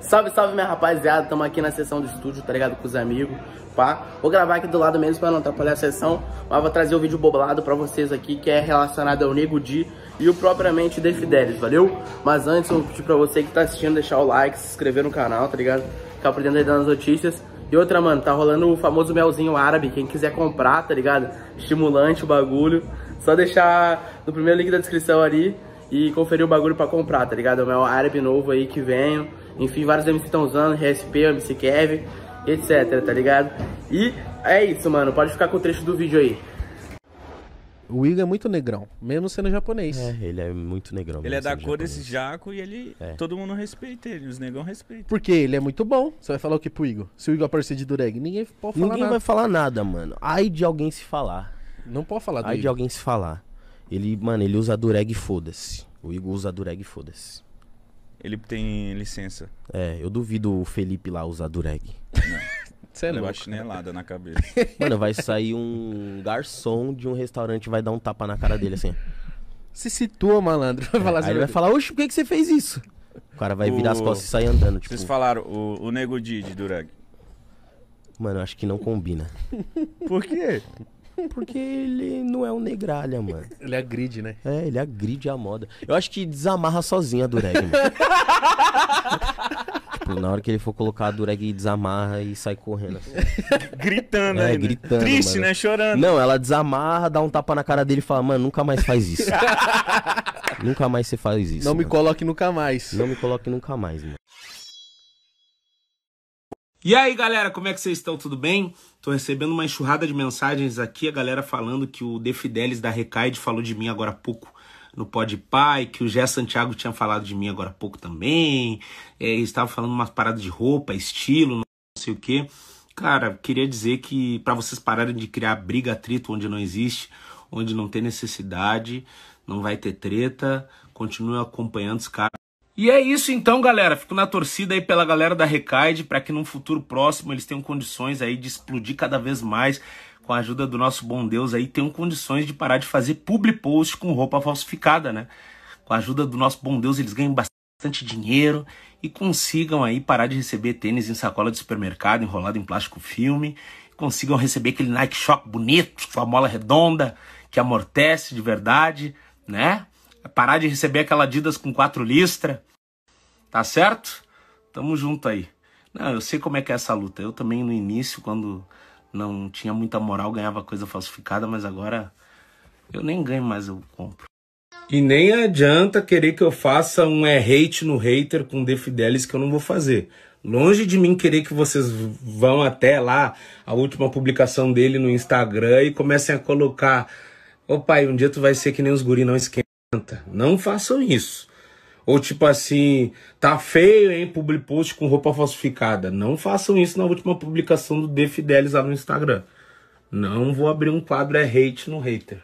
Salve, salve, minha rapaziada. Tamo aqui na sessão do estúdio, tá ligado? Com os amigos, pá. Vou gravar aqui do lado mesmo pra não atrapalhar a sessão. Mas vou trazer o um vídeo boblado pra vocês aqui, que é relacionado ao Nego Di e o propriamente de Fidelis, valeu? Mas antes, eu vou pedir pra você que tá assistindo, deixar o like, se inscrever no canal, tá ligado? Ficar por dentro aí das notícias. E outra, mano, tá rolando o famoso melzinho árabe. Quem quiser comprar, tá ligado? Estimulante o bagulho. Só deixar no primeiro link da descrição ali e conferir o bagulho pra comprar, tá ligado? É o mel árabe novo aí que vem enfim, vários MC estão usando, RSP, MC Kev, etc, tá ligado? E é isso, mano. Pode ficar com o trecho do vídeo aí. O Igor é muito negrão, mesmo sendo japonês. É, ele é muito negrão. Ele é da cor desse jaco e ele. É. Todo mundo respeita ele, os negão respeitam. Porque ele é muito bom. Você vai falar o que pro Igor? Se o Igor aparecer de dureg, ninguém pode falar Ninguém nada. vai falar nada, mano. Ai de alguém se falar. Não pode falar do Ai Igor. de alguém se falar. Ele, mano, ele usa dureg e foda-se. O Igor usa dureg e foda-se ele tem licença. É, eu duvido o Felipe lá usar dureg. Não. Você é uma né? chinelada na cabeça. Mano, vai sair um garçom de um restaurante e vai dar um tapa na cara dele assim. Se situa, malandro. Vai falar é, assim, aí ele vai falar, oxe, por que, que você fez isso? O cara vai O- virar as costas e sair andando. Tipo, Vocês falaram o, o Nego Di de dureg. mano, acho que não combina. Por quê? Porque ele não é um negralha, mano. Ele agride, né? É, ele agride a moda. Eu acho que desamarra sozinha a dureg, mano. tipo, na hora que ele for colocar a dureg, desamarra e sai correndo. Assim. Gritando, é, aí, né? gritando. Né? Triste, mano. né? Chorando. Não, ela desamarra, dá um tapa na cara dele e fala, mano, nunca mais faz isso. nunca mais você faz isso. Não mano. me coloque nunca mais. Não me coloque nunca mais, mano. E aí galera, como é que vocês estão? Tudo bem? Tô recebendo uma enxurrada de mensagens aqui, a galera falando que o De Fidelis da Recaide falou de mim agora há pouco no Pod Pai, que o Gé Santiago tinha falado de mim agora há pouco também, é, estava falando umas paradas de roupa, estilo, não sei o que. Cara, queria dizer que para vocês pararem de criar briga, atrito onde não existe, onde não tem necessidade, não vai ter treta, continue acompanhando os caras. E é isso então, galera. Fico na torcida aí pela galera da Recaide para que num futuro próximo eles tenham condições aí de explodir cada vez mais com a ajuda do nosso bom Deus aí, tenham condições de parar de fazer public post com roupa falsificada, né? Com a ajuda do nosso bom Deus, eles ganham bastante dinheiro e consigam aí parar de receber tênis em sacola de supermercado enrolado em plástico filme, consigam receber aquele Nike Shock bonito, com a mola redonda, que amortece de verdade, né? parar de receber aquela Adidas com quatro listra, tá certo? Tamo junto aí. Não, eu sei como é que é essa luta. Eu também no início, quando não tinha muita moral, ganhava coisa falsificada, mas agora eu nem ganho mais, eu compro. E nem adianta querer que eu faça um errate é hate no hater com The Fidelis que eu não vou fazer. Longe de mim querer que vocês vão até lá, a última publicação dele no Instagram e comecem a colocar: Ô pai, um dia tu vai ser que nem os guri, não esquenta. Não façam isso. Ou tipo assim, tá feio, hein? Public post com roupa falsificada. Não façam isso na última publicação do Fidelis lá no Instagram. Não vou abrir um quadro é hate no hater.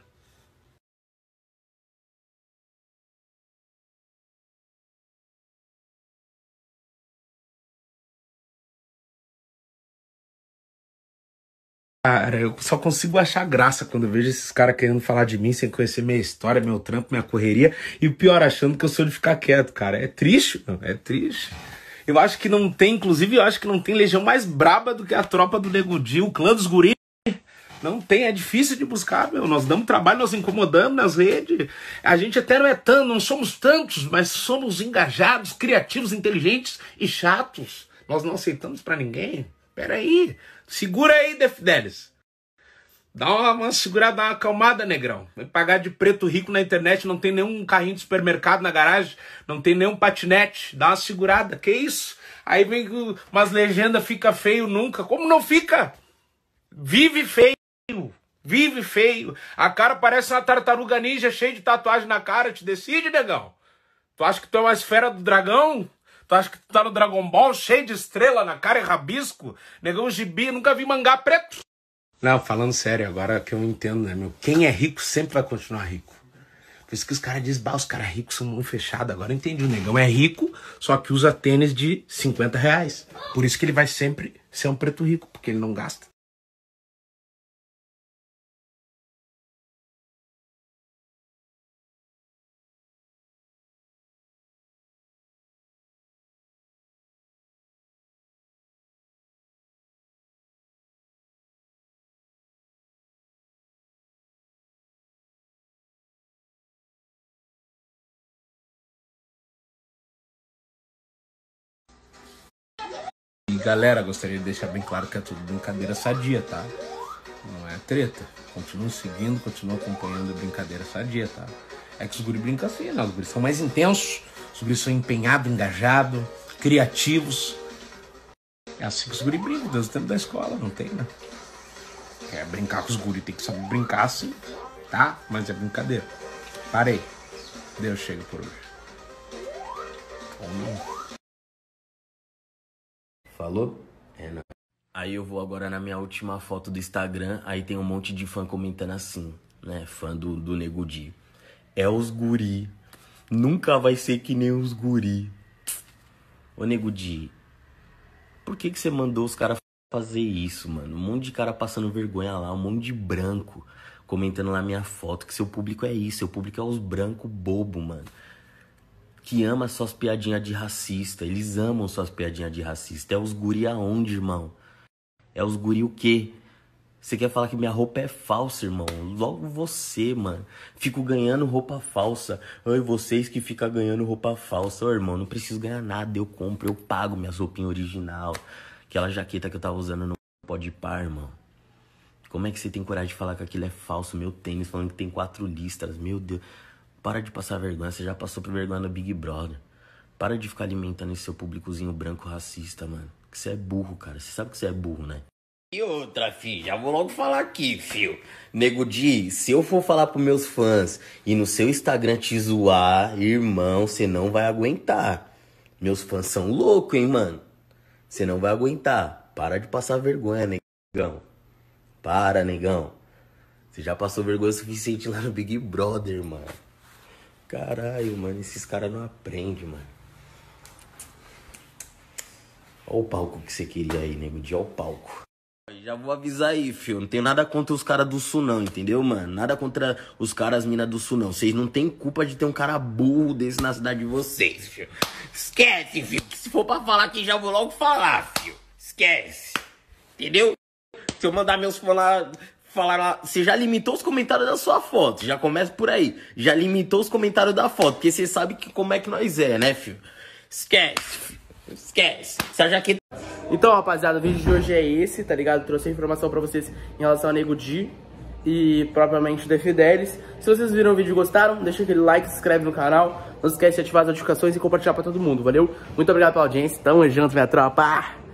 Cara, eu só consigo achar graça quando vejo esses caras querendo falar de mim sem conhecer minha história, meu trampo, minha correria. E pior, achando que eu sou de ficar quieto, cara. É triste, mano. é triste. Eu acho que não tem, inclusive, eu acho que não tem legião mais braba do que a tropa do Negudinho, o clã dos guris. Não tem, é difícil de buscar, meu. Nós damos trabalho, nós incomodamos nas redes. A gente até não é tanto, não somos tantos, mas somos engajados, criativos, inteligentes e chatos. Nós não aceitamos para ninguém. Peraí, segura aí, defidelis. Dá uma, uma segurada, dá uma acalmada, negrão. Vai pagar de preto rico na internet, não tem nenhum carrinho de supermercado na garagem, não tem nenhum patinete. Dá uma segurada, que isso? Aí vem umas legendas, fica feio nunca. Como não fica? Vive feio. Vive feio. A cara parece uma tartaruga ninja cheia de tatuagem na cara. Te decide, negão. Tu acha que tu é uma esfera do dragão? Tu acha que tu tá no Dragon Ball cheio de estrela na cara e rabisco? Negão gibi, nunca vi mangá preto. Não, falando sério, agora que eu entendo, né, meu? Quem é rico sempre vai continuar rico. Por isso que os caras dizem, bah, os caras ricos são mão fechada. Agora eu entendi, o negão é rico, só que usa tênis de 50 reais. Por isso que ele vai sempre ser um preto rico, porque ele não gasta. Galera, gostaria de deixar bem claro que é tudo brincadeira sadia, tá? Não é treta. Continuam seguindo, continuam acompanhando a brincadeira sadia, tá? É que os guri brincam assim, né? Os guri são mais intensos, os guri são empenhados, engajados, criativos. É assim que os guri brincam, desde o tempo da escola, não tem, né? É brincar com os guri, tem que saber brincar assim, tá? Mas é brincadeira. Parei. Deus chega por hoje. Ou não. Falou? É não. Aí eu vou agora na minha última foto do Instagram, aí tem um monte de fã comentando assim, né? Fã do, do Nego Di. É os guri. Nunca vai ser que nem os guri. Ô Nego Di, por que que você mandou os caras fazer isso, mano? Um monte de cara passando vergonha lá, um monte de branco comentando lá minha foto, que seu público é isso, seu público é os branco bobo, mano que ama suas piadinhas de racista. Eles amam suas piadinhas de racista. É os guri aonde, irmão? É os guri o quê? Você quer falar que minha roupa é falsa, irmão? Logo você, mano. Fico ganhando roupa falsa. Ai, vocês que ficam ganhando roupa falsa. Ô, irmão, não preciso ganhar nada. Eu compro, eu pago minhas roupinhas original. Aquela jaqueta que eu tava usando no pode par, irmão. Como é que você tem coragem de falar que aquilo é falso? Meu tênis falando que tem quatro listras. Meu Deus. Para de passar vergonha, você já passou por vergonha no Big Brother. Para de ficar alimentando esse seu públicozinho branco racista, mano. Que você é burro, cara. Você sabe que você é burro, né? E outra, fi, já vou logo falar aqui, fio. Nego Di, se eu for falar pros meus fãs e no seu Instagram te zoar, irmão, você não vai aguentar. Meus fãs são loucos, hein, mano? Você não vai aguentar. Para de passar vergonha, negão. Para, negão. Você já passou vergonha suficiente lá no Big Brother, mano. Caralho, mano, esses caras não aprendem, mano. Olha o palco que você queria aí, nego de olha o palco. Já vou avisar aí, fio. Não tenho nada contra os caras do sul, não, entendeu, mano? Nada contra os caras mina do sul, não. Vocês não tem culpa de ter um cara burro desse na cidade de vocês, fio. Esquece, fio. Que se for pra falar aqui, já vou logo falar, fio. Esquece. Entendeu? Se eu mandar meus fãs lá falaram, ah, você já limitou os comentários da sua foto, já começa por aí. Já limitou os comentários da foto, porque você sabe que, como é que nós é, né, filho? Esquece, esquece. esquece. Essa jaqueta... Então, rapaziada, o vídeo de hoje é esse, tá ligado? Trouxe informação pra vocês em relação ao Nego Di e propriamente The Fidelis. Se vocês viram o vídeo e gostaram, deixa aquele like, se inscreve no canal. Não esquece de ativar as notificações e compartilhar pra todo mundo, valeu? Muito obrigado pela audiência, tamo junto, minha tropa!